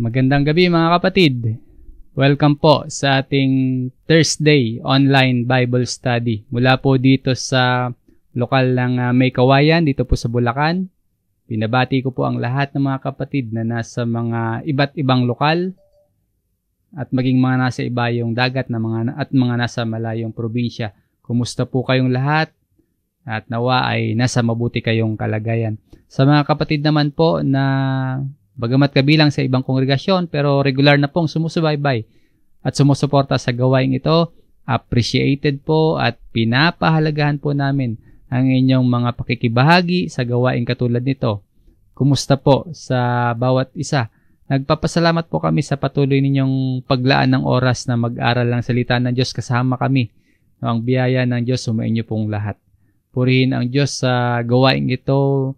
Magandang gabi mga kapatid. Welcome po sa ating Thursday online Bible study. Mula po dito sa lokal ng uh, May dito po sa Bulacan. Pinabati ko po ang lahat ng mga kapatid na nasa mga iba't ibang lokal at maging mga nasa iba yung dagat na mga at mga nasa malayong probinsya. Kumusta po kayong lahat? At nawa ay nasa mabuti kayong kalagayan. Sa mga kapatid naman po na Bagamat kabilang sa ibang kongregasyon pero regular na pong sumusubaybay at sumusuporta sa gawaing ito, appreciated po at pinapahalagahan po namin ang inyong mga pakikibahagi sa gawaing katulad nito. Kumusta po sa bawat isa? Nagpapasalamat po kami sa patuloy ninyong paglaan ng oras na mag-aral ng salita ng Diyos kasama kami. No, ang biyaya ng Diyos sumainyo pong lahat. Purihin ang Diyos sa gawaing ito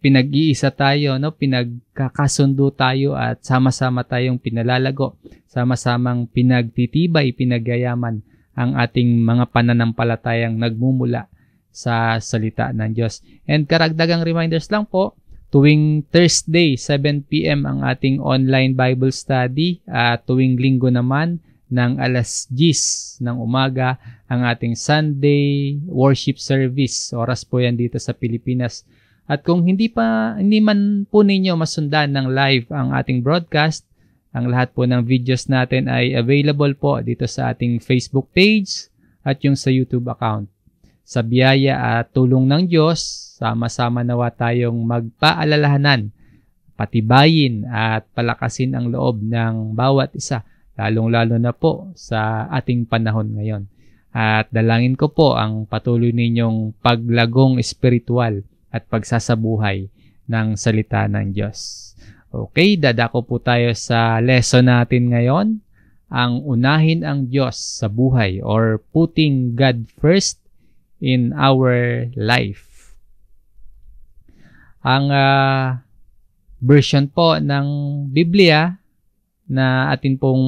pinag-iisa tayo, no? pinagkakasundo tayo at sama-sama tayong pinalalago, sama-samang pinagtitibay, pinagayaman ang ating mga pananampalatayang nagmumula sa salita ng Diyos. And karagdagang reminders lang po, tuwing Thursday 7pm ang ating online Bible study, uh, tuwing linggo naman ng alas 10 ng umaga ang ating Sunday worship service. Oras po yan dito sa Pilipinas at kung hindi pa hindi man po ninyo masundan ng live ang ating broadcast, ang lahat po ng videos natin ay available po dito sa ating Facebook page at yung sa YouTube account. Sa biyaya at tulong ng Diyos, sama-sama nawa tayong magpaalalahanan, patibayin at palakasin ang loob ng bawat isa, lalong-lalo na po sa ating panahon ngayon. At dalangin ko po ang patuloy ninyong paglagong espiritual at pagsasabuhay ng salita ng Diyos. Okay, dadako po tayo sa lesson natin ngayon. Ang unahin ang Diyos sa buhay or putting God first in our life. Ang uh, version po ng Biblia na atin pong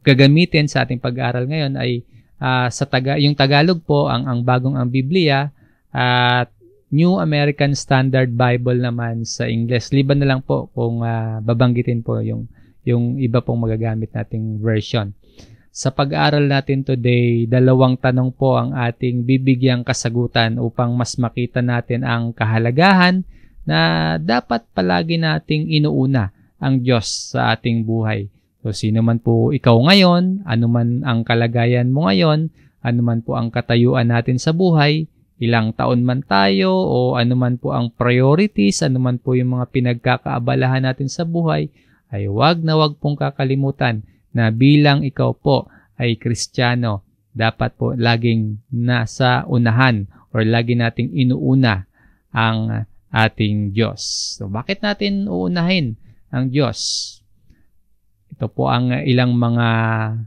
gagamitin sa ating pag-aral ngayon ay uh, sa taga yung Tagalog po ang ang bagong ang Biblia at New American Standard Bible naman sa English. Liban na lang po kung uh, babanggitin po yung yung iba pong magagamit nating version. Sa pag-aaral natin today, dalawang tanong po ang ating bibigyang kasagutan upang mas makita natin ang kahalagahan na dapat palagi nating inuuna ang Diyos sa ating buhay. So sino man po ikaw ngayon, anuman ang kalagayan mo ngayon, anuman po ang katayuan natin sa buhay, ilang taon man tayo o ano man po ang priorities, ano man po yung mga pinagkakaabalahan natin sa buhay, ay wag na wag pong kakalimutan na bilang ikaw po ay kristyano, dapat po laging nasa unahan or lagi nating inuuna ang ating Diyos. So bakit natin uunahin ang Diyos? Ito po ang ilang mga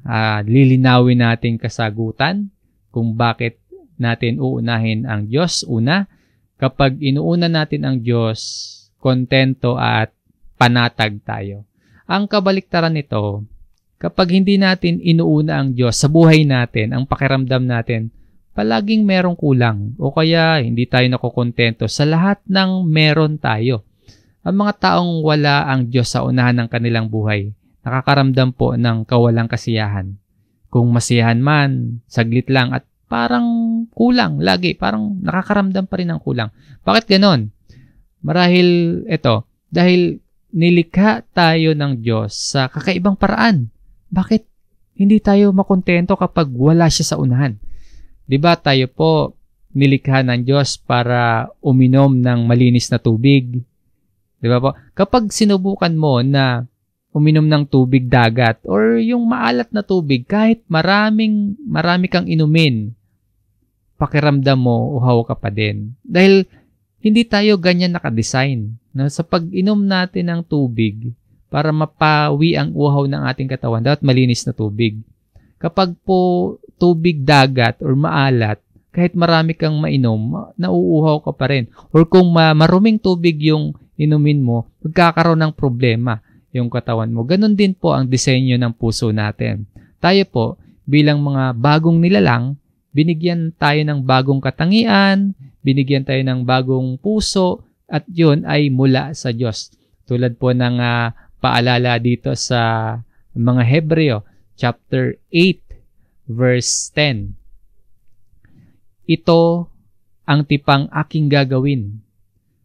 uh, lilinawin nating kasagutan kung bakit natin uunahin ang Diyos una. Kapag inuuna natin ang Diyos, kontento at panatag tayo. Ang kabaliktaran nito, kapag hindi natin inuuna ang Diyos sa buhay natin, ang pakiramdam natin, palaging merong kulang o kaya hindi tayo nakukontento sa lahat ng meron tayo. Ang mga taong wala ang Diyos sa unahan ng kanilang buhay, nakakaramdam po ng kawalang kasiyahan. Kung masiyahan man, saglit lang at parang kulang lagi. Parang nakakaramdam pa rin ng kulang. Bakit ganon? Marahil ito, dahil nilikha tayo ng Diyos sa kakaibang paraan. Bakit hindi tayo makontento kapag wala siya sa unahan? 'Di ba tayo po nilikha ng Diyos para uminom ng malinis na tubig? 'Di ba po? Kapag sinubukan mo na uminom ng tubig dagat or yung maalat na tubig kahit maraming marami kang inumin pakiramdam mo uhaw ka pa din. Dahil hindi tayo ganyan nakadesign. No? Sa pag-inom natin ng tubig para mapawi ang uhaw ng ating katawan, dapat malinis na tubig. Kapag po tubig dagat or maalat, kahit marami kang mainom, nauuhaw ka pa rin. Or kung maruming tubig yung inumin mo, magkakaroon ng problema yung katawan mo. Ganon din po ang disenyo ng puso natin. Tayo po, bilang mga bagong nilalang, binigyan tayo ng bagong katangian, binigyan tayo ng bagong puso, at yun ay mula sa Diyos. Tulad po ng uh, paalala dito sa mga Hebreo, chapter 8, verse 10. Ito ang tipang aking gagawin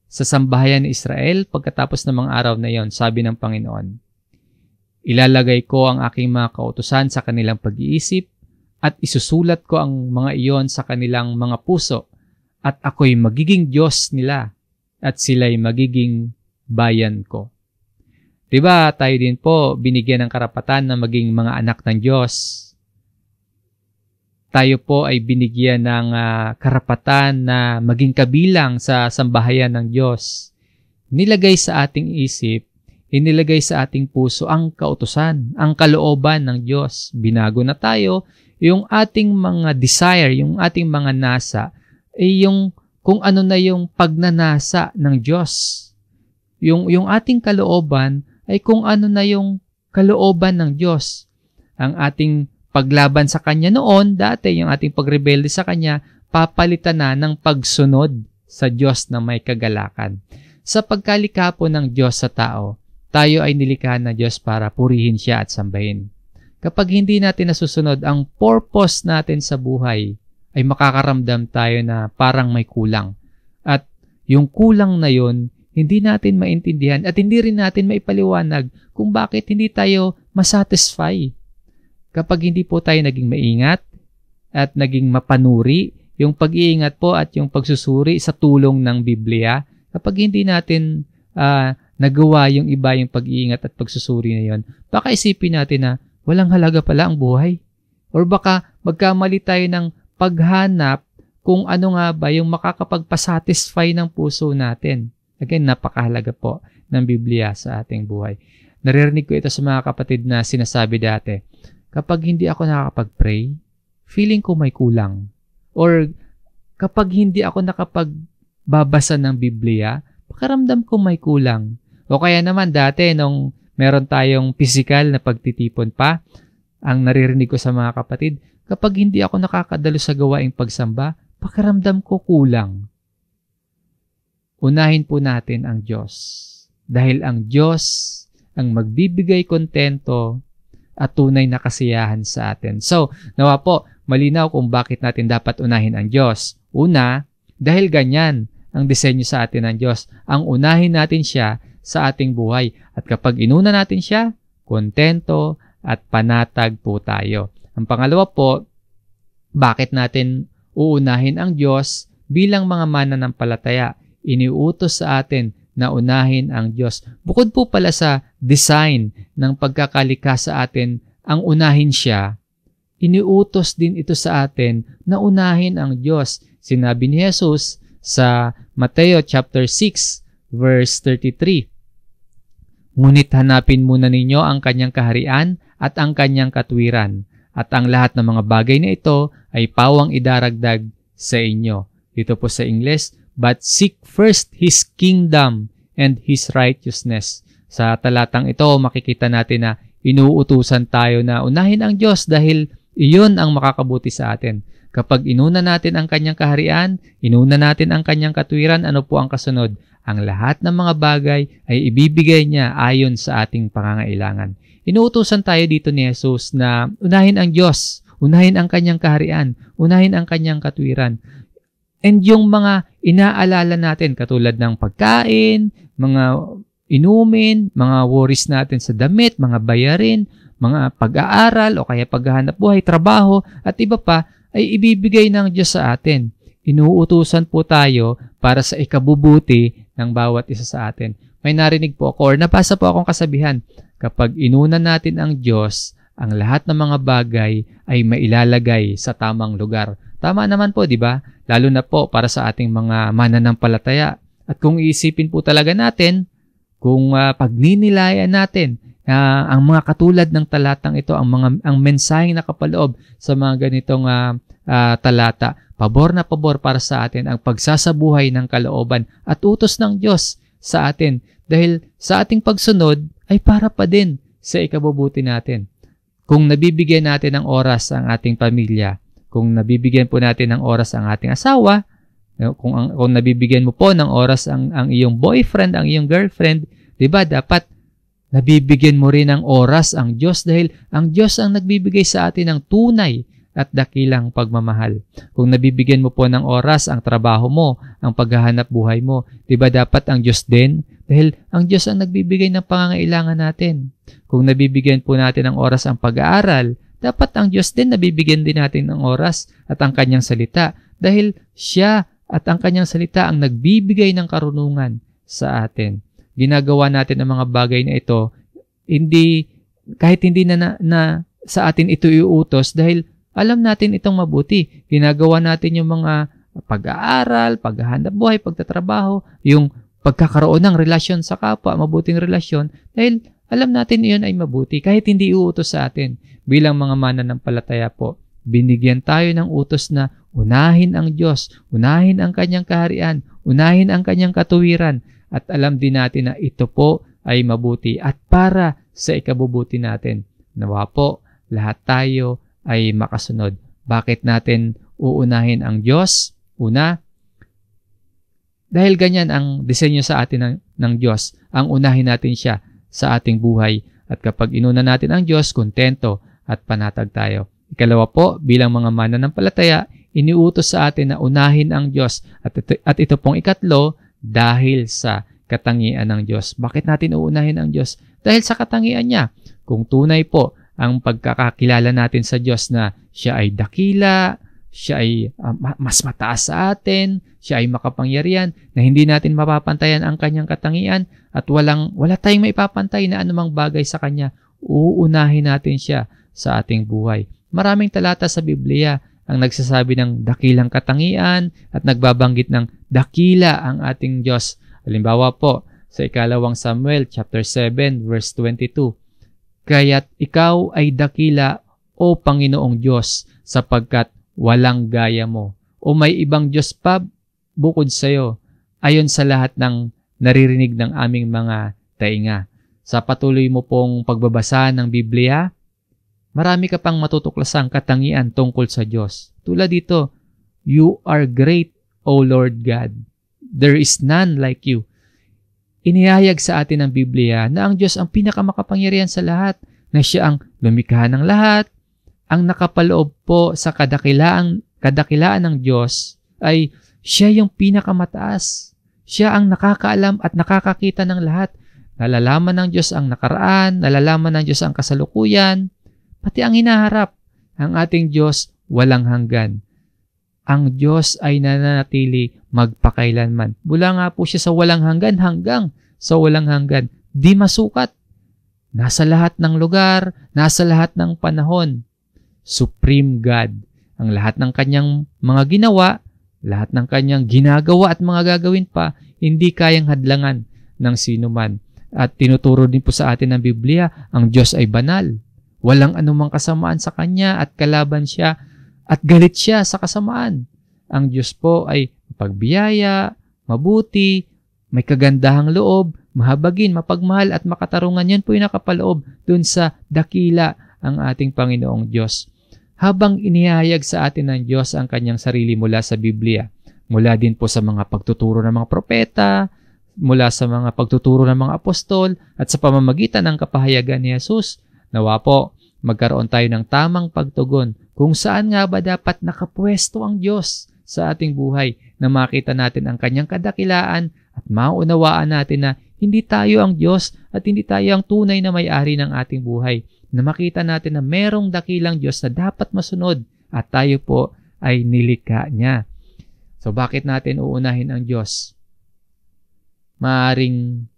sa sambahayan ni Israel pagkatapos ng mga araw na yon, sabi ng Panginoon. Ilalagay ko ang aking mga kautusan sa kanilang pag-iisip at isusulat ko ang mga iyon sa kanilang mga puso at ako'y magiging Diyos nila at sila'y magiging bayan ko. Diba tayo din po binigyan ng karapatan na maging mga anak ng Diyos. Tayo po ay binigyan ng uh, karapatan na maging kabilang sa sambahayan ng Diyos. Nilagay sa ating isip inilagay sa ating puso ang kautosan, ang kalooban ng Diyos. Binago na tayo, yung ating mga desire, yung ating mga nasa, ay yung kung ano na yung pagnanasa ng Diyos. Yung, yung ating kalooban ay kung ano na yung kalooban ng Diyos. Ang ating paglaban sa Kanya noon, dati yung ating pagrebelde sa Kanya, papalitan na ng pagsunod sa Diyos na may kagalakan. Sa pagkalikha po ng Diyos sa tao, tayo ay nilikha ng Diyos para purihin siya at sambahin. Kapag hindi natin nasusunod ang purpose natin sa buhay, ay makakaramdam tayo na parang may kulang. At yung kulang na yon, hindi natin maintindihan at hindi rin natin maipaliwanag kung bakit hindi tayo masatisfy. Kapag hindi po tayo naging maingat at naging mapanuri, yung pag-iingat po at yung pagsusuri sa tulong ng Biblia, kapag hindi natin uh, nagawa yung iba yung pag-iingat at pagsusuri na yon, baka isipin natin na Walang halaga pala ang buhay. Or baka magkamali tayo ng paghanap kung ano nga ba yung makakapagpasatisfy ng puso natin. Again, napakahalaga po ng Biblia sa ating buhay. Naririnig ko ito sa mga kapatid na sinasabi dati, kapag hindi ako nakakapag-pray, feeling ko may kulang. Or kapag hindi ako nakapagbabasa ng Biblia, pakaramdam ko may kulang. O kaya naman dati, nung meron tayong physical na pagtitipon pa. Ang naririnig ko sa mga kapatid, kapag hindi ako nakakadalo sa gawaing pagsamba, pakiramdam ko kulang. Unahin po natin ang Diyos. Dahil ang Diyos ang magbibigay kontento at tunay na kasiyahan sa atin. So, nawa po, malinaw kung bakit natin dapat unahin ang Diyos. Una, dahil ganyan ang disenyo sa atin ng Diyos. Ang unahin natin siya sa ating buhay. At kapag inuna natin siya, kontento at panatag po tayo. Ang pangalawa po, bakit natin uunahin ang Diyos bilang mga mananampalataya? Iniutos sa atin na unahin ang Diyos. Bukod po pala sa design ng pagkakalika sa atin, ang unahin siya, iniutos din ito sa atin na unahin ang Diyos. Sinabi ni Jesus sa Mateo chapter 6 verse 33, Ngunit hanapin muna ninyo ang kanyang kaharian at ang kanyang katwiran, at ang lahat ng mga bagay na ito ay pawang idaragdag sa inyo. Dito po sa English, but seek first His kingdom and His righteousness. Sa talatang ito, makikita natin na inuutusan tayo na unahin ang Diyos dahil iyon ang makakabuti sa atin. Kapag inuna natin ang kanyang kaharian, inuna natin ang kanyang katwiran, ano po ang kasunod? Ang lahat ng mga bagay ay ibibigay niya ayon sa ating pangangailangan. Inuutosan tayo dito ni Jesus na unahin ang Diyos, unahin ang kanyang kaharian, unahin ang kanyang katwiran. And yung mga inaalala natin katulad ng pagkain, mga inumin, mga worries natin sa damit, mga bayarin, mga pag-aaral o kaya paghahanap buhay, trabaho at iba pa ay ibibigay ng Diyos sa atin. Inuutusan po tayo para sa ikabubuti ng bawat isa sa atin. May narinig po ako or napasa po akong kasabihan, kapag inuna natin ang Diyos, ang lahat ng mga bagay ay mailalagay sa tamang lugar. Tama naman po, di ba? Lalo na po para sa ating mga mananampalataya. At kung iisipin po talaga natin, kung uh, ah, pagninilayan natin Uh, ang mga katulad ng talatang ito, ang mga ang mensaheng nakapaloob sa mga ganitong uh, uh, talata, pabor na pabor para sa atin ang pagsasabuhay ng kalooban at utos ng Diyos sa atin dahil sa ating pagsunod ay para pa din sa ikabubuti natin. Kung nabibigyan natin ng oras ang ating pamilya, kung nabibigyan po natin ng oras ang ating asawa, eh, kung, ang, kung nabibigyan mo po ng oras ang, ang iyong boyfriend, ang iyong girlfriend, di ba dapat Nabibigyan mo rin ng oras ang Diyos dahil ang Diyos ang nagbibigay sa atin ng tunay at dakilang pagmamahal. Kung nabibigyan mo po ng oras ang trabaho mo, ang paghahanap buhay mo, di ba dapat ang Diyos din? Dahil ang Diyos ang nagbibigay ng pangangailangan natin. Kung nabibigyan po natin ng oras ang pag-aaral, dapat ang Diyos din nabibigyan din natin ng oras at ang kanyang salita dahil siya at ang kanyang salita ang nagbibigay ng karunungan sa atin ginagawa natin ang mga bagay na ito, hindi, kahit hindi na, na, na sa atin ito iuutos dahil alam natin itong mabuti. Ginagawa natin yung mga pag-aaral, paghahanda buhay, pagtatrabaho, yung pagkakaroon ng relasyon sa kapwa, mabuting relasyon, dahil alam natin iyon ay mabuti kahit hindi iuutos sa atin. Bilang mga mananampalataya po, binigyan tayo ng utos na unahin ang Diyos, unahin ang kanyang kaharian, unahin ang kanyang katuwiran, at alam din natin na ito po ay mabuti at para sa ikabubuti natin. Nawa po, lahat tayo ay makasunod. Bakit natin uunahin ang Diyos? Una, dahil ganyan ang disenyo sa atin ng, ng Diyos. Ang unahin natin siya sa ating buhay. At kapag inuna natin ang Diyos, kontento at panatag tayo. Ikalawa po, bilang mga mananampalataya, iniutos sa atin na unahin ang Diyos. At ito, at ito pong ikatlo, dahil sa katangian ng Diyos. Bakit natin uunahin ang Diyos? Dahil sa katangian niya. Kung tunay po ang pagkakakilala natin sa Diyos na siya ay dakila, siya ay uh, mas mataas sa atin, siya ay makapangyarihan, na hindi natin mapapantayan ang kanyang katangian at walang wala tayong maipapantay na anumang bagay sa kanya, uunahin natin siya sa ating buhay. Maraming talata sa Biblia ang nagsasabi ng dakilang katangian at nagbabanggit ng dakila ang ating Diyos. Halimbawa po, sa ikalawang Samuel chapter 7 verse 22, Kaya't ikaw ay dakila o Panginoong Diyos sapagkat walang gaya mo o may ibang Diyos pa bukod sa iyo ayon sa lahat ng naririnig ng aming mga tainga. Sa patuloy mo pong pagbabasa ng Biblia, marami ka pang matutuklasang katangian tungkol sa Diyos. Tulad dito, you are great o Lord God, there is none like you. Inihayag sa atin ng Biblia na ang Diyos ang pinakamakapangyarihan sa lahat, na siya ang lumikha ng lahat, ang nakapaloob po sa kadakilaan, kadakilaan ng Diyos ay siya yung pinakamataas. Siya ang nakakaalam at nakakakita ng lahat. Nalalaman ng Diyos ang nakaraan, nalalaman ng Diyos ang kasalukuyan, pati ang hinaharap. Ang ating Diyos walang hanggan ang Diyos ay nananatili magpakailanman. Mula nga po siya sa walang hanggan hanggang sa walang hanggan. Di masukat. Nasa lahat ng lugar, nasa lahat ng panahon. Supreme God. Ang lahat ng kanyang mga ginawa, lahat ng kanyang ginagawa at mga gagawin pa, hindi kayang hadlangan ng sinuman. At tinuturo din po sa atin ng Biblia, ang Diyos ay banal. Walang anumang kasamaan sa Kanya at kalaban siya at galit siya sa kasamaan. Ang Diyos po ay pagbiyaya, mabuti, may kagandahang loob, mahabagin, mapagmahal at makatarungan. Yan po yung nakapaloob dun sa dakila ang ating Panginoong Diyos. Habang inihayag sa atin ng Diyos ang kanyang sarili mula sa Biblia, mula din po sa mga pagtuturo ng mga propeta, mula sa mga pagtuturo ng mga apostol at sa pamamagitan ng kapahayagan ni Jesus, nawa po Magkaroon tayo ng tamang pagtugon kung saan nga ba dapat nakapwesto ang Diyos sa ating buhay na makita natin ang kanyang kadakilaan at maunawaan natin na hindi tayo ang Diyos at hindi tayo ang tunay na may-ari ng ating buhay. Na makita natin na merong dakilang Diyos na dapat masunod at tayo po ay nilikha niya. So bakit natin uunahin ang Diyos? Maaring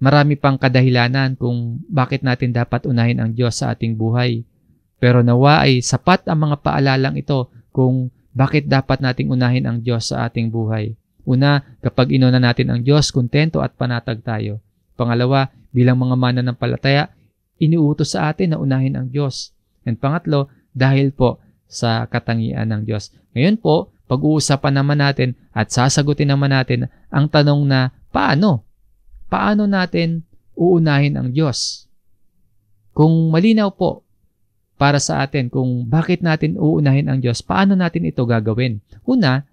Marami pang kadahilanan kung bakit natin dapat unahin ang Diyos sa ating buhay. Pero nawa ay sapat ang mga paalalang ito kung bakit dapat nating unahin ang Diyos sa ating buhay. Una, kapag inuna natin ang Diyos, kontento at panatag tayo. Pangalawa, bilang mga mananampalataya, iniuutos sa atin na unahin ang Diyos. And pangatlo, dahil po sa katangian ng Diyos. Ngayon po, pag-uusapan naman natin at sasagutin naman natin ang tanong na paano paano natin uunahin ang Diyos. Kung malinaw po para sa atin kung bakit natin uunahin ang Diyos, paano natin ito gagawin? Una,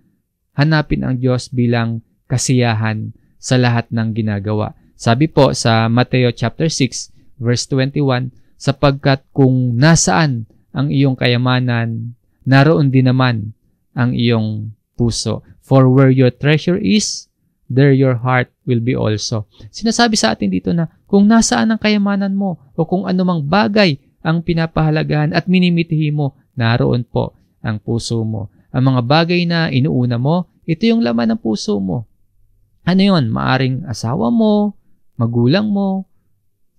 hanapin ang Diyos bilang kasiyahan sa lahat ng ginagawa. Sabi po sa Mateo chapter 6 verse 21, sapagkat kung nasaan ang iyong kayamanan, naroon din naman ang iyong puso. For where your treasure is, there your heart will be also. Sinasabi sa atin dito na kung nasaan ang kayamanan mo o kung anumang bagay ang pinapahalagahan at minimitihi mo, naroon po ang puso mo. Ang mga bagay na inuuna mo, ito yung laman ng puso mo. Ano yon? Maaring asawa mo, magulang mo,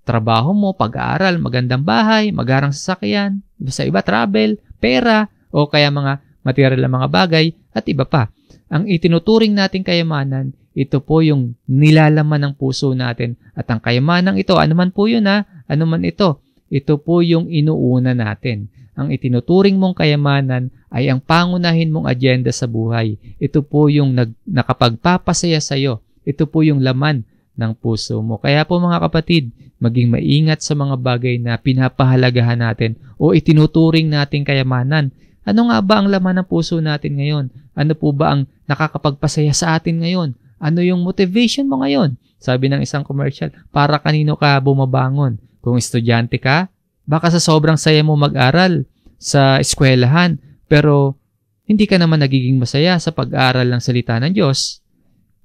trabaho mo, pag-aaral, magandang bahay, magarang sasakyan, iba sa iba travel, pera, o kaya mga material na mga bagay, at iba pa. Ang itinuturing nating kayamanan, ito po yung nilalaman ng puso natin. At ang kayamanang ito, anuman po yun ha, anuman ito, ito po yung inuuna natin. Ang itinuturing mong kayamanan ay ang pangunahin mong agenda sa buhay. Ito po yung nag, nakapagpapasaya sa iyo. Ito po yung laman ng puso mo. Kaya po mga kapatid, maging maingat sa mga bagay na pinapahalagahan natin o itinuturing nating kayamanan. Ano nga ba ang laman ng puso natin ngayon? Ano po ba ang nakakapagpasaya sa atin ngayon? Ano yung motivation mo ngayon? Sabi ng isang commercial, para kanino ka bumabangon? Kung estudyante ka, baka sa sobrang saya mo mag-aral sa eskwelahan, pero hindi ka naman nagiging masaya sa pag-aaral ng salita ng Diyos.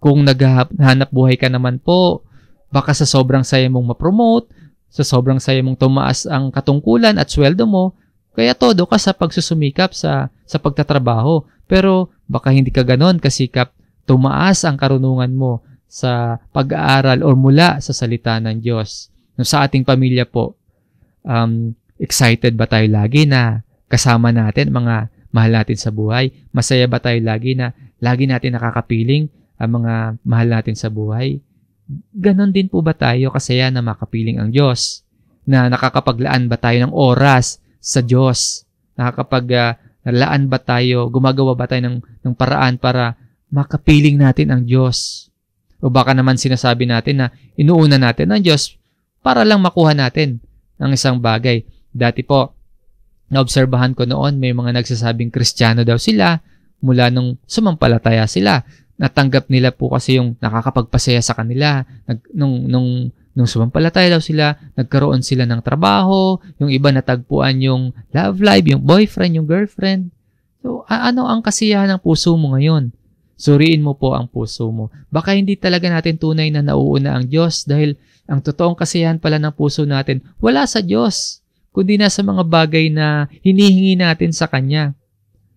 Kung naghahanap buhay ka naman po, baka sa sobrang saya mong ma-promote, sa sobrang saya mong tumaas ang katungkulan at sweldo mo, kaya todo ka sa pagsusumikap sa, sa pagtatrabaho. Pero baka hindi ka ganon kasikap tumaas ang karunungan mo sa pag-aaral or mula sa salita ng Diyos. Sa ating pamilya po, um, excited ba tayo lagi na kasama natin mga mahal natin sa buhay? Masaya ba tayo lagi na lagi natin nakakapiling ang mga mahal natin sa buhay? Ganon din po ba tayo kasaya na makapiling ang Diyos? Na nakakapaglaan ba tayo ng oras sa Diyos? Nakakapaglaan ah, uh, ba tayo, gumagawa ba tayo ng, ng paraan para makapiling natin ang Diyos. O baka naman sinasabi natin na inuuna natin ang Diyos para lang makuha natin ang isang bagay. Dati po, naobserbahan ko noon may mga nagsasabing kristyano daw sila mula nung sumampalataya sila. Natanggap nila po kasi yung nakakapagpasaya sa kanila. Nag, nung, nung Nung sumampalataya daw sila, nagkaroon sila ng trabaho, yung iba natagpuan yung love life, yung boyfriend, yung girlfriend. So, ano ang kasiyahan ng puso mo ngayon? Suriin mo po ang puso mo. Baka hindi talaga natin tunay na nauuna ang Diyos dahil ang totoong kasiyahan pala ng puso natin wala sa Diyos, kundi nasa mga bagay na hinihingi natin sa Kanya.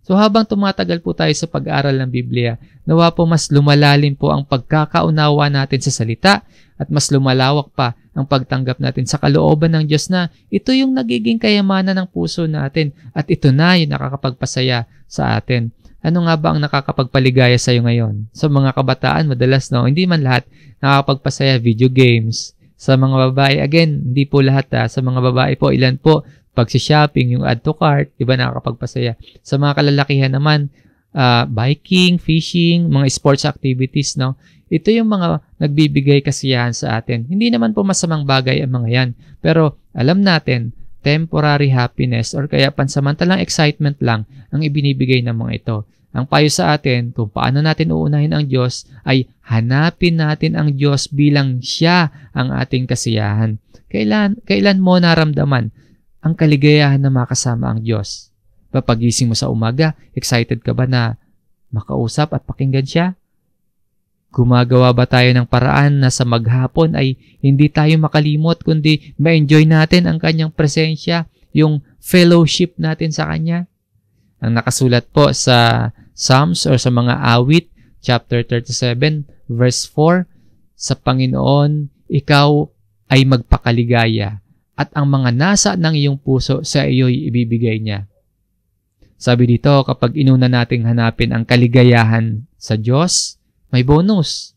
So habang tumatagal po tayo sa pag-aaral ng Biblia, nawa po mas lumalalim po ang pagkakaunawa natin sa salita at mas lumalawak pa ang pagtanggap natin sa kalooban ng Diyos na ito yung nagiging kayamanan ng puso natin at ito na yung nakakapagpasaya sa atin. Ano nga ba ang nakakapagpaligaya sa'yo ngayon? Sa mga kabataan, madalas no, hindi man lahat nakakapagpasaya video games. Sa mga babae, again, hindi po lahat ha. Ah. Sa mga babae po, ilan po, pag si shopping, yung add to cart, di ba nakakapagpasaya. Sa mga kalalakihan naman, uh, biking, fishing, mga sports activities, no? Ito yung mga nagbibigay kasiyahan sa atin. Hindi naman po masamang bagay ang mga yan. Pero alam natin, temporary happiness or kaya pansamantalang excitement lang ang ibinibigay ng mga ito. Ang payo sa atin kung paano natin uunahin ang Diyos ay hanapin natin ang Diyos bilang Siya ang ating kasiyahan. Kailan, kailan mo naramdaman ang kaligayahan na makasama ang Diyos? Papagising mo sa umaga, excited ka ba na makausap at pakinggan siya? Gumagawa ba tayo ng paraan na sa maghapon ay hindi tayo makalimot kundi ma-enjoy natin ang kanyang presensya, yung fellowship natin sa kanya? Ang nakasulat po sa psalms or sa mga awit, chapter 37, verse 4, sa Panginoon, ikaw ay magpakaligaya at ang mga nasa ng iyong puso sa iyo'y ibibigay niya. Sabi dito, kapag inuna nating hanapin ang kaligayahan sa Diyos, may bonus.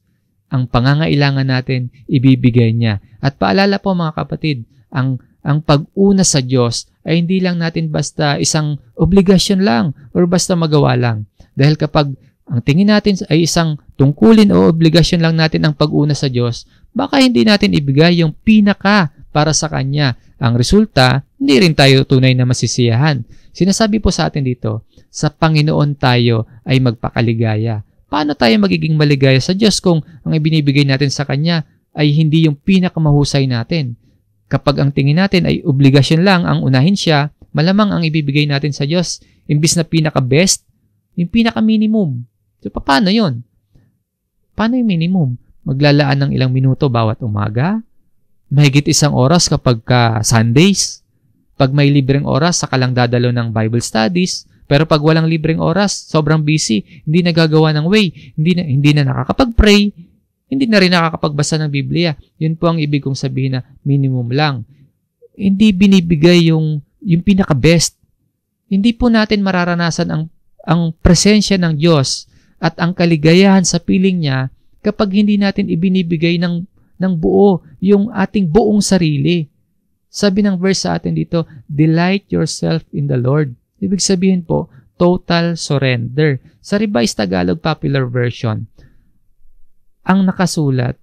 Ang pangangailangan natin, ibibigay niya. At paalala po mga kapatid, ang ang pag-una sa Diyos ay hindi lang natin basta isang obligasyon lang or basta magawa lang. Dahil kapag ang tingin natin ay isang tungkulin o obligasyon lang natin ang pag-una sa Diyos, baka hindi natin ibigay yung pinaka para sa Kanya. Ang resulta, hindi rin tayo tunay na masisiyahan. Sinasabi po sa atin dito, sa Panginoon tayo ay magpakaligaya. Paano tayo magiging maligaya sa Diyos kung ang ibinibigay natin sa Kanya ay hindi yung pinakamahusay natin? Kapag ang tingin natin ay obligasyon lang ang unahin siya, malamang ang ibibigay natin sa Diyos, imbis na pinaka-best, yung pinaka-minimum. So, paano yon? Paano yung minimum? Maglalaan ng ilang minuto bawat umaga? Mahigit isang oras kapag ka Sundays? Pag may libreng oras, saka lang dadalo ng Bible studies. Pero pag walang libreng oras, sobrang busy, hindi nagagawa ng way, hindi na, hindi na nakakapag-pray, hindi na rin nakakapagbasa ng Biblia. Yun po ang ibig kong sabihin na minimum lang. Hindi binibigay yung, yung pinaka-best. Hindi po natin mararanasan ang, ang presensya ng Diyos at ang kaligayahan sa piling niya kapag hindi natin ibinibigay ng, ng buo yung ating buong sarili. Sabi ng verse sa atin dito, Delight yourself in the Lord. Ibig sabihin po, total surrender. Sa Revised Tagalog Popular Version, ang nakasulat,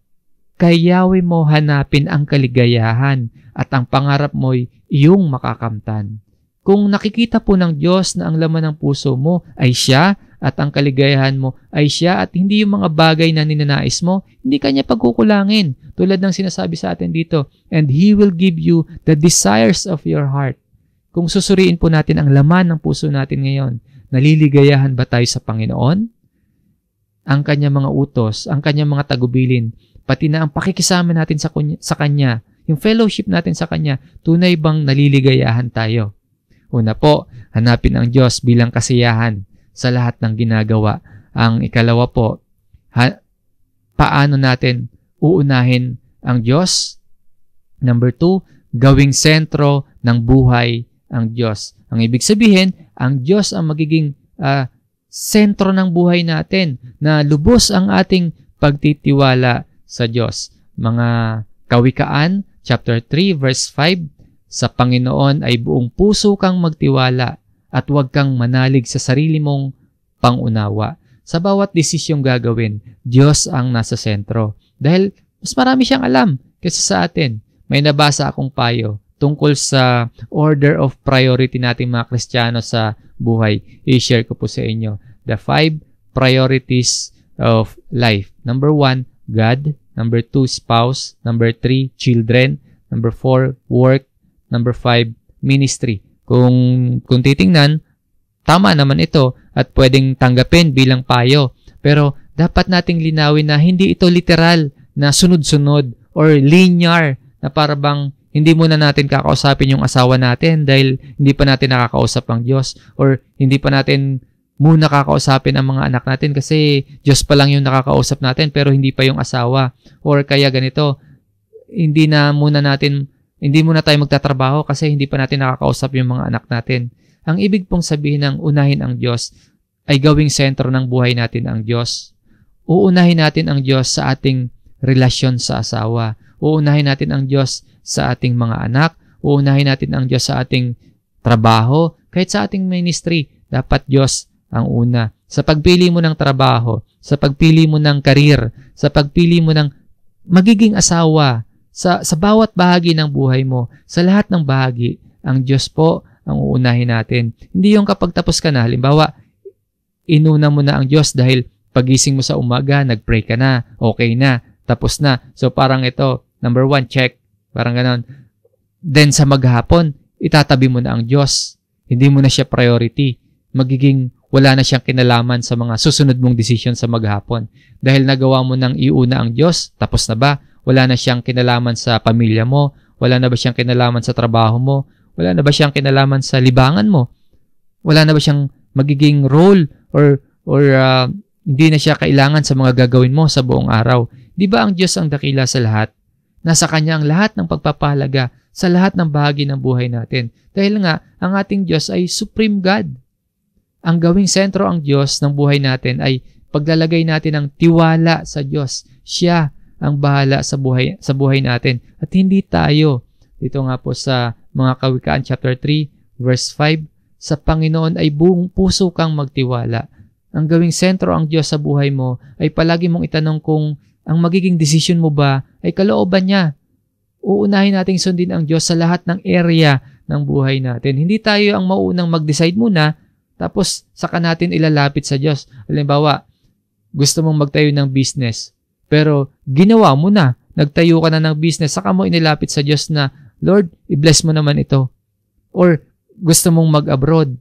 kay Yahweh mo hanapin ang kaligayahan at ang pangarap mo'y iyong makakamtan. Kung nakikita po ng Diyos na ang laman ng puso mo ay siya at ang kaligayahan mo ay siya at hindi yung mga bagay na ninanais mo, hindi kanya pagkukulangin. Tulad ng sinasabi sa atin dito, and He will give you the desires of your heart. Kung susuriin po natin ang laman ng puso natin ngayon, naliligayahan ba tayo sa Panginoon? ang kanyang mga utos, ang kanyang mga tagubilin, pati na ang pakikisama natin sa, kunya, sa kanya, yung fellowship natin sa kanya, tunay bang naliligayahan tayo? Una po, hanapin ang Diyos bilang kasiyahan sa lahat ng ginagawa. Ang ikalawa po, ha, paano natin uunahin ang Diyos? Number two, gawing sentro ng buhay ang Diyos. Ang ibig sabihin, ang Diyos ang magiging uh, sentro ng buhay natin na lubos ang ating pagtitiwala sa Diyos. Mga Kawikaan, chapter 3, verse 5, Sa Panginoon ay buong puso kang magtiwala at huwag kang manalig sa sarili mong pangunawa. Sa bawat desisyong gagawin, Diyos ang nasa sentro. Dahil mas marami siyang alam kaysa sa atin. May nabasa akong payo tungkol sa order of priority nating mga Kristiyano sa buhay, i-share ko po sa inyo the five priorities of life. Number one, God. Number two, spouse. Number three, children. Number four, work. Number five, ministry. Kung, kung titingnan, tama naman ito at pwedeng tanggapin bilang payo. Pero dapat nating linawin na hindi ito literal na sunod-sunod or linear na para bang hindi muna natin kakausapin yung asawa natin dahil hindi pa natin nakakausap ang Diyos or hindi pa natin muna kakausapin ang mga anak natin kasi Diyos pa lang yung nakakausap natin pero hindi pa yung asawa or kaya ganito hindi na muna natin hindi muna tayo magtatrabaho kasi hindi pa natin nakakausap yung mga anak natin. Ang ibig pong sabihin ng unahin ang Diyos ay gawing sentro ng buhay natin ang Diyos. Uunahin natin ang Diyos sa ating relasyon sa asawa. Uunahin natin ang Diyos sa ating mga anak. Uunahin natin ang Diyos sa ating trabaho. Kahit sa ating ministry, dapat Diyos ang una. Sa pagpili mo ng trabaho, sa pagpili mo ng karir, sa pagpili mo ng magiging asawa, sa, sa bawat bahagi ng buhay mo, sa lahat ng bahagi, ang Diyos po ang uunahin natin. Hindi yung kapag tapos ka na, halimbawa, inuna mo na ang Diyos dahil pagising mo sa umaga, nagpray ka na, okay na, tapos na. So parang ito, Number one, check. Parang ganon. Then sa maghapon, itatabi mo na ang Diyos. Hindi mo na siya priority. Magiging wala na siyang kinalaman sa mga susunod mong desisyon sa maghapon. Dahil nagawa mo nang iuna ang Diyos, tapos na ba? Wala na siyang kinalaman sa pamilya mo? Wala na ba siyang kinalaman sa trabaho mo? Wala na ba siyang kinalaman sa libangan mo? Wala na ba siyang magiging role or or uh, hindi na siya kailangan sa mga gagawin mo sa buong araw? Di ba ang Diyos ang dakila sa lahat? Nasa Kanya ang lahat ng pagpapalaga sa lahat ng bahagi ng buhay natin. Dahil nga, ang ating Diyos ay Supreme God. Ang gawing sentro ang Diyos ng buhay natin ay paglalagay natin ng tiwala sa Diyos. Siya ang bahala sa buhay, sa buhay natin at hindi tayo. Dito nga po sa mga kawikaan chapter 3 verse 5, sa Panginoon ay buong puso kang magtiwala. Ang gawing sentro ang Diyos sa buhay mo ay palagi mong itanong kung ang magiging desisyon mo ba ay kalooban niya. Uunahin nating sundin ang Diyos sa lahat ng area ng buhay natin. Hindi tayo ang mauunang mag-decide muna, tapos saka natin ilalapit sa Diyos. Halimbawa, gusto mong magtayo ng business, pero ginawa mo na, nagtayo ka na ng business, saka mo inilapit sa Diyos na, Lord, i-bless mo naman ito. Or gusto mong mag-abroad,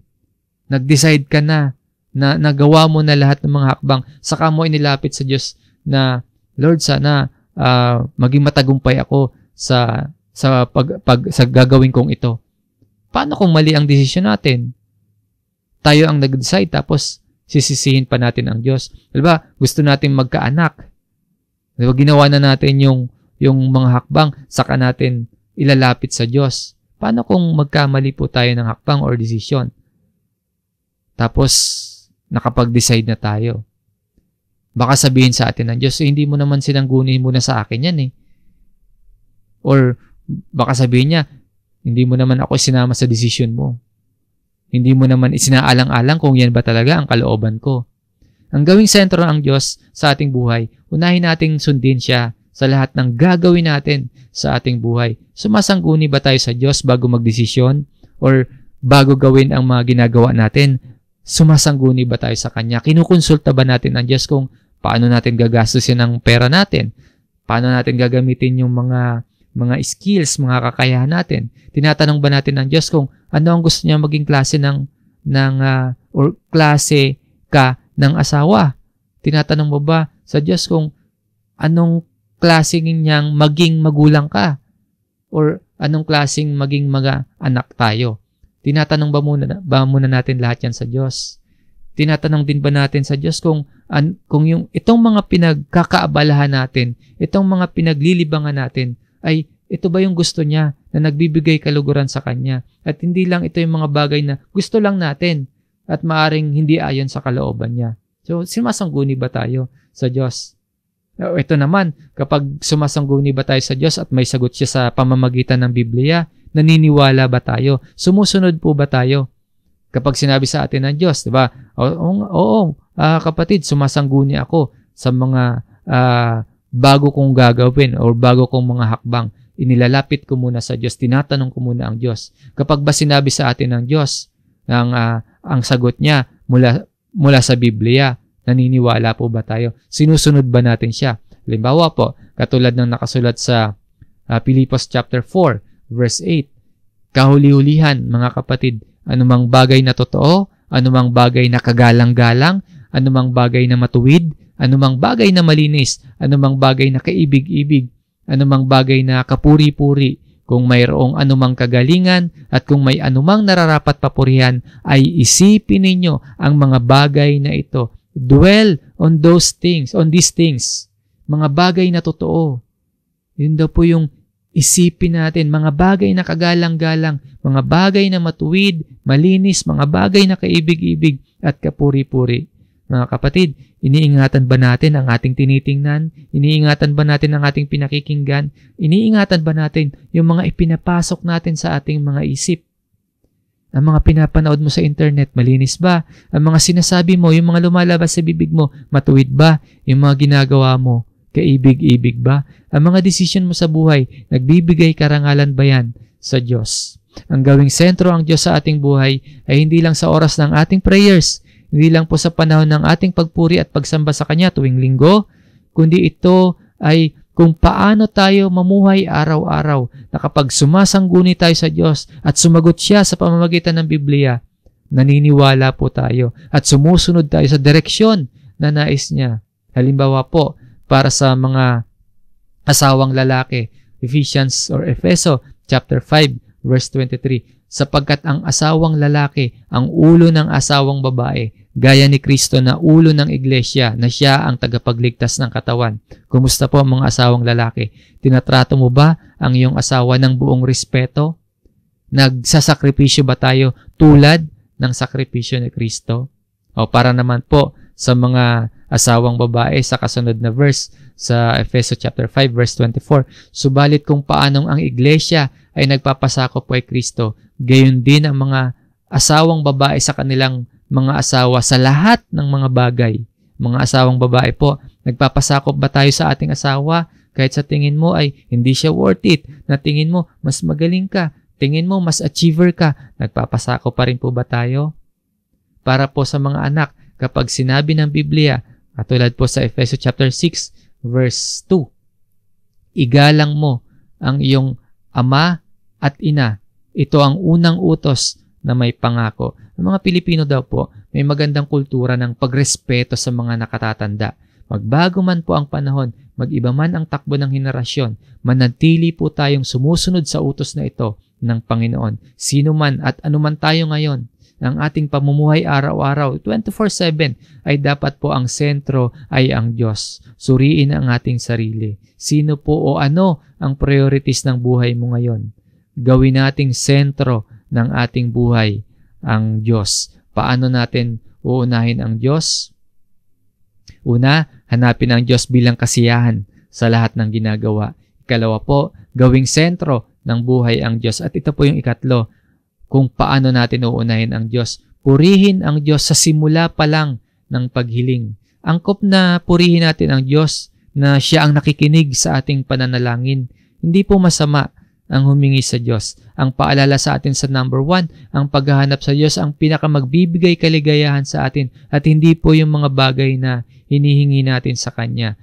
nag-decide ka na, na nagawa mo na lahat ng mga hakbang, saka mo inilapit sa Diyos na, Lord, sana uh, maging matagumpay ako sa sa pag, pag sa gagawin kong ito. Paano kung mali ang desisyon natin? Tayo ang nag-decide tapos sisisihin pa natin ang Diyos. Diba? Gusto natin magkaanak. Diba? Ginawa na natin yung, yung mga hakbang, saka natin ilalapit sa Diyos. Paano kung magkamali po tayo ng hakbang or desisyon? Tapos, nakapag-decide na tayo. Baka sabihin sa atin ng Diyos, eh, hindi mo naman sinanggunin muna sa akin yan eh. Or baka sabihin niya, hindi mo naman ako sinama sa decision mo. Hindi mo naman isinaalang-alang kung yan ba talaga ang kalooban ko. Ang gawing sentro ang Diyos sa ating buhay, unahin nating sundin siya sa lahat ng gagawin natin sa ating buhay. Sumasangguni ba tayo sa Diyos bago magdesisyon or bago gawin ang mga ginagawa natin? Sumasangguni ba tayo sa Kanya? Kinukonsulta ba natin ang Diyos kung paano natin gagastusin ang pera natin, paano natin gagamitin yung mga mga skills, mga kakayahan natin. Tinatanong ba natin ng Diyos kung ano ang gusto niya maging klase ng ng uh, or klase ka ng asawa? Tinatanong mo ba sa Diyos kung anong klase niyang maging magulang ka? Or anong klaseng maging mga anak tayo? Tinatanong ba muna, ba muna natin lahat yan sa Diyos? Tinatanong din ba natin sa Diyos kung, an, kung yung, itong mga pinagkakaabalahan natin, itong mga pinaglilibangan natin, ay ito ba yung gusto niya na nagbibigay kaluguran sa kanya? At hindi lang ito yung mga bagay na gusto lang natin at maaring hindi ayon sa kalooban niya. So, sumasangguni ba tayo sa Diyos? ito naman, kapag sumasangguni ba tayo sa Diyos at may sagot siya sa pamamagitan ng Biblia, naniniwala ba tayo? Sumusunod po ba tayo? Kapag sinabi sa atin ng Diyos, di ba? Oo, oo uh, kapatid, sumasangguni ako sa mga uh, bago kong gagawin or bago kong mga hakbang. Inilalapit ko muna sa Diyos, tinatanong ko muna ang Diyos. Kapag ba sinabi sa atin ng Diyos ng uh, ah, ang sagot niya mula mula sa Biblia, naniniwala po ba tayo? Sinusunod ba natin siya? Halimbawa po, katulad ng nakasulat sa uh, Pilipos chapter 4, verse 8, kahuli-hulihan mga kapatid, anumang bagay na totoo, anumang bagay na kagalang-galang, anumang bagay na matuwid, anumang bagay na malinis, anumang bagay na kaibig-ibig, anumang bagay na kapuri-puri, kung mayroong anumang kagalingan at kung may anumang nararapat papurihan, ay isipin ninyo ang mga bagay na ito. Dwell on those things, on these things. Mga bagay na totoo. Yun daw po yung Isipin natin mga bagay na kagalang-galang, mga bagay na matuwid, malinis, mga bagay na kaibig-ibig at kapuri-puri. Mga kapatid, iniingatan ba natin ang ating tinitingnan? Iniingatan ba natin ang ating pinakikinggan? Iniingatan ba natin yung mga ipinapasok natin sa ating mga isip? Ang mga pinapanood mo sa internet, malinis ba? Ang mga sinasabi mo, yung mga lumalabas sa bibig mo, matuwid ba? Yung mga ginagawa mo, Kaibig-ibig ba? Ang mga desisyon mo sa buhay, nagbibigay karangalan ba yan sa Diyos? Ang gawing sentro ang Diyos sa ating buhay ay hindi lang sa oras ng ating prayers, hindi lang po sa panahon ng ating pagpuri at pagsamba sa Kanya tuwing linggo, kundi ito ay kung paano tayo mamuhay araw-araw na kapag sumasangguni tayo sa Diyos at sumagot siya sa pamamagitan ng Biblia, naniniwala po tayo at sumusunod tayo sa direksyon na nais niya. Halimbawa po, para sa mga asawang lalaki. Ephesians or Efeso chapter 5 verse 23 sapagkat ang asawang lalaki ang ulo ng asawang babae gaya ni Kristo na ulo ng iglesia na siya ang tagapagligtas ng katawan. Kumusta po ang mga asawang lalaki? Tinatrato mo ba ang iyong asawa ng buong respeto? Nagsasakripisyo ba tayo tulad ng sakripisyo ni Kristo? O para naman po sa mga asawang babae sa kasunod na verse sa Efeso chapter 5 verse 24. Subalit kung paanong ang iglesia ay nagpapasakop kay Kristo, gayon din ang mga asawang babae sa kanilang mga asawa sa lahat ng mga bagay. Mga asawang babae po, nagpapasakop ba tayo sa ating asawa kahit sa tingin mo ay hindi siya worth it, na tingin mo mas magaling ka, tingin mo mas achiever ka, nagpapasakop pa rin po ba tayo? Para po sa mga anak, kapag sinabi ng Biblia Katulad po sa Efeso chapter 6 verse 2. Igalang mo ang iyong ama at ina. Ito ang unang utos na may pangako. Ang mga Pilipino daw po, may magandang kultura ng pagrespeto sa mga nakatatanda. Magbago man po ang panahon, magiba man ang takbo ng henerasyon, manatili po tayong sumusunod sa utos na ito ng Panginoon. Sino man at anuman tayo ngayon, ng ating pamumuhay araw-araw, 24-7, ay dapat po ang sentro ay ang Diyos. Suriin ang ating sarili. Sino po o ano ang priorities ng buhay mo ngayon? Gawin nating sentro ng ating buhay ang Diyos. Paano natin uunahin ang Diyos? Una, hanapin ang Diyos bilang kasiyahan sa lahat ng ginagawa. Ikalawa po, gawing sentro ng buhay ang Diyos. At ito po yung ikatlo, kung paano natin uunahin ang Diyos. Purihin ang Diyos sa simula pa lang ng paghiling. Angkop na purihin natin ang Diyos na siya ang nakikinig sa ating pananalangin. Hindi po masama ang humingi sa Diyos. Ang paalala sa atin sa number one, ang paghahanap sa Diyos ang pinakamagbibigay kaligayahan sa atin at hindi po yung mga bagay na hinihingi natin sa Kanya.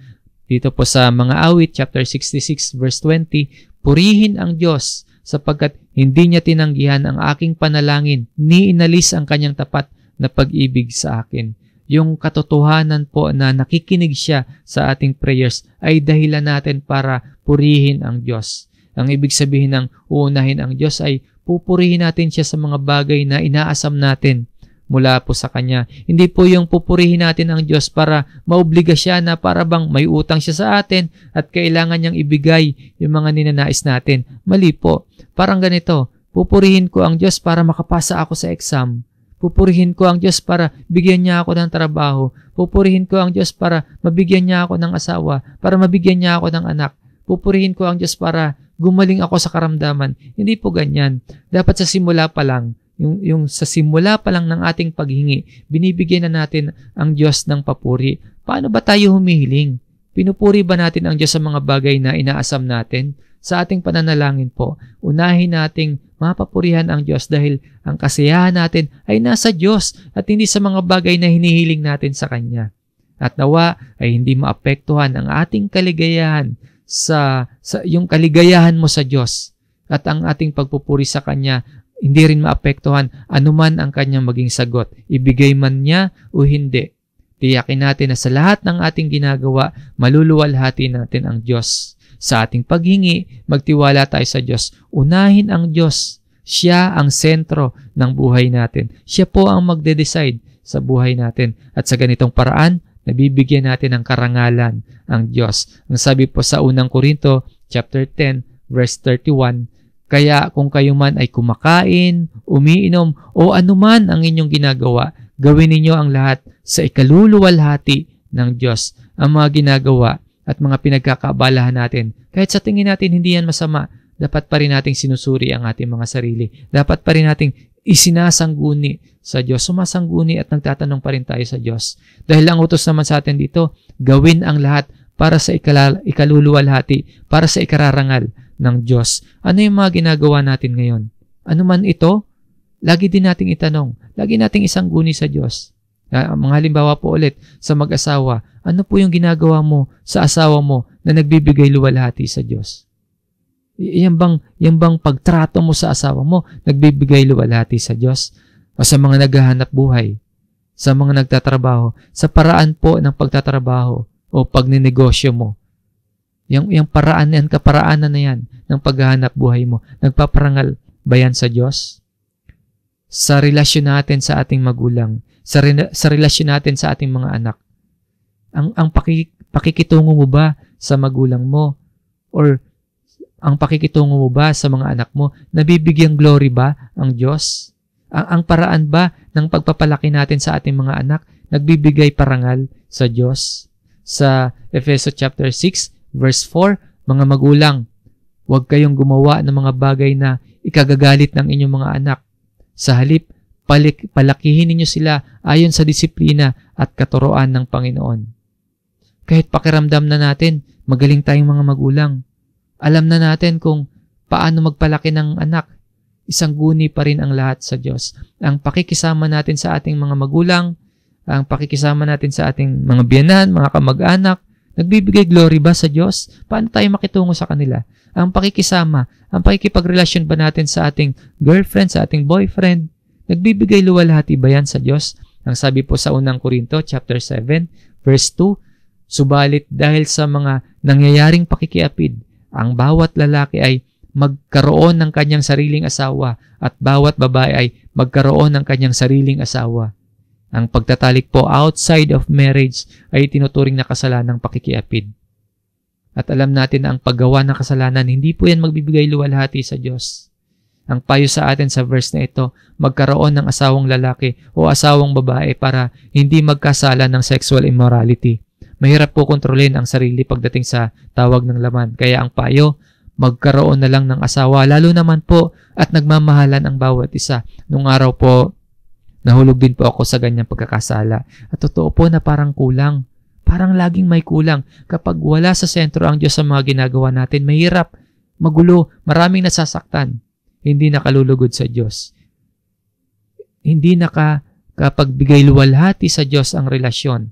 Dito po sa mga awit, chapter 66, verse 20, Purihin ang Diyos sapagkat hindi niya tinanggihan ang aking panalangin ni inalis ang kanyang tapat na pag-ibig sa akin. Yung katotohanan po na nakikinig siya sa ating prayers ay dahilan natin para purihin ang Diyos. Ang ibig sabihin ng uunahin ang Diyos ay pupurihin natin siya sa mga bagay na inaasam natin mula po sa Kanya. Hindi po yung pupurihin natin ang Diyos para maobliga siya na para bang may utang siya sa atin at kailangan niyang ibigay yung mga ninanais natin. Mali po. Parang ganito, pupurihin ko ang Diyos para makapasa ako sa exam. Pupurihin ko ang Diyos para bigyan niya ako ng trabaho. Pupurihin ko ang Diyos para mabigyan niya ako ng asawa, para mabigyan niya ako ng anak. Pupurihin ko ang Diyos para gumaling ako sa karamdaman. Hindi po ganyan. Dapat sa simula pa lang, yung, yung sa simula pa lang ng ating paghingi, binibigyan na natin ang Diyos ng papuri. Paano ba tayo humihiling? Pinupuri ba natin ang Diyos sa mga bagay na inaasam natin? Sa ating pananalangin po, unahin nating mapapurihan ang Diyos dahil ang kasiyahan natin ay nasa Diyos at hindi sa mga bagay na hinihiling natin sa Kanya. At nawa ay hindi maapektuhan ang ating kaligayahan sa, sa yung kaligayahan mo sa Diyos at ang ating pagpupuri sa Kanya hindi rin maapektuhan anuman ang kanyang maging sagot, ibigay man niya o hindi. Tiyakin natin na sa lahat ng ating ginagawa, maluluwalhati natin ang Diyos. Sa ating paghingi, magtiwala tayo sa Diyos. Unahin ang Diyos. Siya ang sentro ng buhay natin. Siya po ang magde-decide sa buhay natin. At sa ganitong paraan, nabibigyan natin ng karangalan ang Diyos. Ang sabi po sa unang Korinto, chapter 10, verse 31, kaya kung kayo man ay kumakain, umiinom, o anuman ang inyong ginagawa, gawin ninyo ang lahat sa ikaluluwalhati ng Diyos. Ang mga ginagawa at mga pinagkakaabalahan natin, kahit sa tingin natin hindi yan masama, dapat pa rin nating sinusuri ang ating mga sarili. Dapat pa rin nating isinasangguni sa Diyos. Sumasangguni at nagtatanong pa rin tayo sa Diyos. Dahil ang utos naman sa atin dito, gawin ang lahat para sa ikaluluwalhati, para sa ikararangal ng Diyos. Ano yung mga ginagawa natin ngayon? Ano man ito, lagi din nating itanong. Lagi nating isang guni sa Diyos. Ah, mga halimbawa po ulit, sa mag-asawa, ano po yung ginagawa mo sa asawa mo na nagbibigay luwalhati sa Diyos? Yan bang, yan bang pagtrato mo sa asawa mo, nagbibigay luwalhati sa Diyos? O sa mga naghahanap buhay, sa mga nagtatrabaho, sa paraan po ng pagtatrabaho o pagninegosyo mo, yung, yung paraan yan, kaparaanan na yan ng paghahanap buhay mo, nagpaparangal ba yan sa Diyos? Sa relasyon natin sa ating magulang, sa, re- sa relasyon natin sa ating mga anak, ang, ang paki, pakikitungo mo ba sa magulang mo? Or ang pakikitungo mo ba sa mga anak mo? Nabibigyang glory ba ang Diyos? Ang, ang paraan ba ng pagpapalaki natin sa ating mga anak? Nagbibigay parangal sa Diyos? Sa Efeso chapter 6, Verse 4, Mga magulang, huwag kayong gumawa ng mga bagay na ikagagalit ng inyong mga anak. Sa halip, palik, palakihin ninyo sila ayon sa disiplina at katuroan ng Panginoon. Kahit pakiramdam na natin, magaling tayong mga magulang. Alam na natin kung paano magpalaki ng anak. Isang guni pa rin ang lahat sa Diyos. Ang pakikisama natin sa ating mga magulang, ang pakikisama natin sa ating mga biyanan, mga kamag-anak, Nagbibigay glory ba sa Diyos? Paano tayo makitungo sa kanila? Ang pakikisama, ang pakikipagrelasyon ba natin sa ating girlfriend, sa ating boyfriend? Nagbibigay luwalhati ba yan sa Diyos? Ang sabi po sa unang Korinto chapter 7 verse 2, Subalit dahil sa mga nangyayaring pakikiapid, ang bawat lalaki ay magkaroon ng kanyang sariling asawa at bawat babae ay magkaroon ng kanyang sariling asawa. Ang pagtatalik po outside of marriage ay tinuturing na kasalanang pakikiapid. At alam natin na ang paggawa ng kasalanan, hindi po yan magbibigay luwalhati sa Diyos. Ang payo sa atin sa verse na ito, magkaroon ng asawang lalaki o asawang babae para hindi magkasala ng sexual immorality. Mahirap po kontrolin ang sarili pagdating sa tawag ng laman. Kaya ang payo, magkaroon na lang ng asawa, lalo naman po at nagmamahalan ang bawat isa. Nung araw po Nahulog din po ako sa ganyang pagkakasala. At totoo po na parang kulang. Parang laging may kulang. Kapag wala sa sentro ang Diyos sa mga ginagawa natin, mahirap, magulo, maraming nasasaktan. Hindi nakalulugod sa Diyos. Hindi naka kapag bigay luwalhati sa Diyos ang relasyon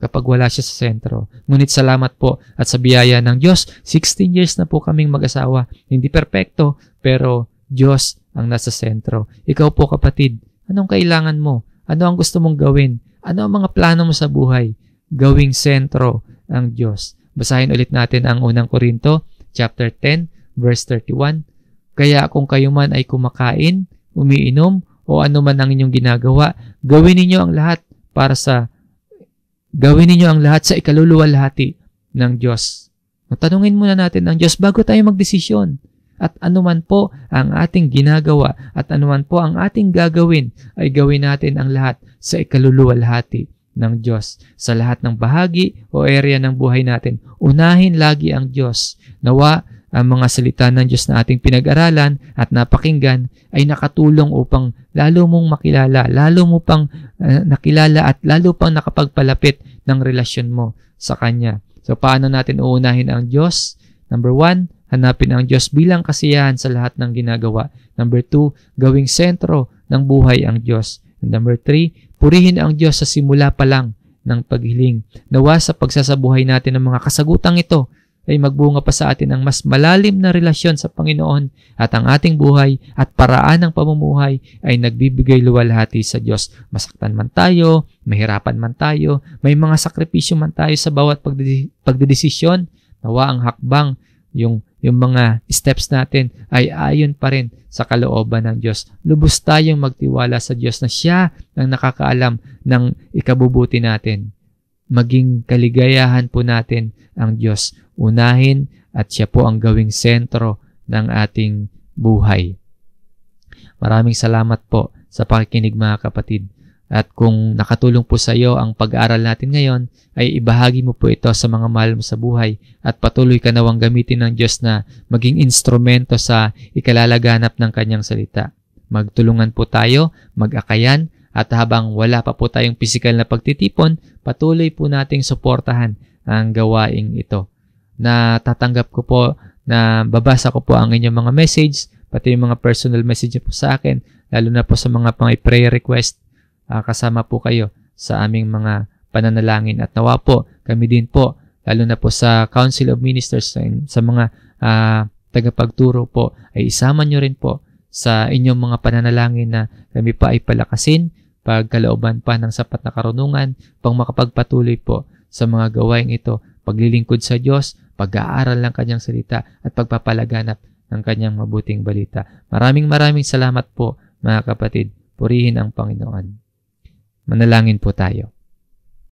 kapag wala siya sa sentro. Ngunit salamat po at sa biyaya ng Diyos, 16 years na po kaming mag-asawa. Hindi perpekto, pero Diyos ang nasa sentro. Ikaw po kapatid, Anong kailangan mo? Ano ang gusto mong gawin? Ano ang mga plano mo sa buhay? Gawing sentro ang Diyos. Basahin ulit natin ang unang Korinto, chapter 10, verse 31. Kaya kung kayo man ay kumakain, umiinom, o ano man ang inyong ginagawa, gawin ninyo ang lahat para sa gawin ninyo ang lahat sa ikaluluwalhati ng Diyos. Tanungin muna natin ang Diyos bago tayo magdesisyon. At anuman po ang ating ginagawa at anuman po ang ating gagawin ay gawin natin ang lahat sa ikaluluwalhati ng Diyos. Sa lahat ng bahagi o area ng buhay natin, unahin lagi ang Diyos. Nawa ang mga salita ng Diyos na ating pinag-aralan at napakinggan ay nakatulong upang lalo mong makilala, lalo mo pang uh, nakilala at lalo pang nakapagpalapit ng relasyon mo sa Kanya. So, paano natin uunahin ang Diyos? Number one, Hanapin ang Diyos bilang kasiyahan sa lahat ng ginagawa. Number two, gawing sentro ng buhay ang Diyos. And number three, purihin ang Diyos sa simula pa lang ng paghiling. Nawa sa pagsasabuhay natin ng mga kasagutang ito ay magbunga pa sa atin ang mas malalim na relasyon sa Panginoon at ang ating buhay at paraan ng pamumuhay ay nagbibigay luwalhati sa Diyos. Masaktan man tayo, mahirapan man tayo, may mga sakripisyo man tayo sa bawat pagdedesisyon, nawa ang hakbang yung, yung mga steps natin ay ayon pa rin sa kalooban ng Diyos. Lubos tayong magtiwala sa Diyos na Siya ang nakakaalam ng ikabubuti natin. Maging kaligayahan po natin ang Diyos. Unahin at Siya po ang gawing sentro ng ating buhay. Maraming salamat po sa pakikinig mga kapatid. At kung nakatulong po sa iyo ang pag-aaral natin ngayon, ay ibahagi mo po ito sa mga mahal mo sa buhay at patuloy ka nawang gamitin ng Diyos na maging instrumento sa ikalalaganap ng Kanyang salita. Magtulungan po tayo, mag-akayan, at habang wala pa po tayong pisikal na pagtitipon, patuloy po nating suportahan ang gawaing ito. Na tatanggap ko po na babasa ko po ang inyong mga message, pati yung mga personal message po sa akin, lalo na po sa mga pang prayer request uh, kasama po kayo sa aming mga pananalangin at nawa po kami din po lalo na po sa Council of Ministers sa mga uh, tagapagturo po ay isama nyo rin po sa inyong mga pananalangin na kami pa ay palakasin pagkalooban pa ng sapat na karunungan pang makapagpatuloy po sa mga gawain ito paglilingkod sa Diyos pag-aaral ng kanyang salita at pagpapalaganap ng kanyang mabuting balita. Maraming maraming salamat po mga kapatid. Purihin ang Panginoon. Manalangin po tayo.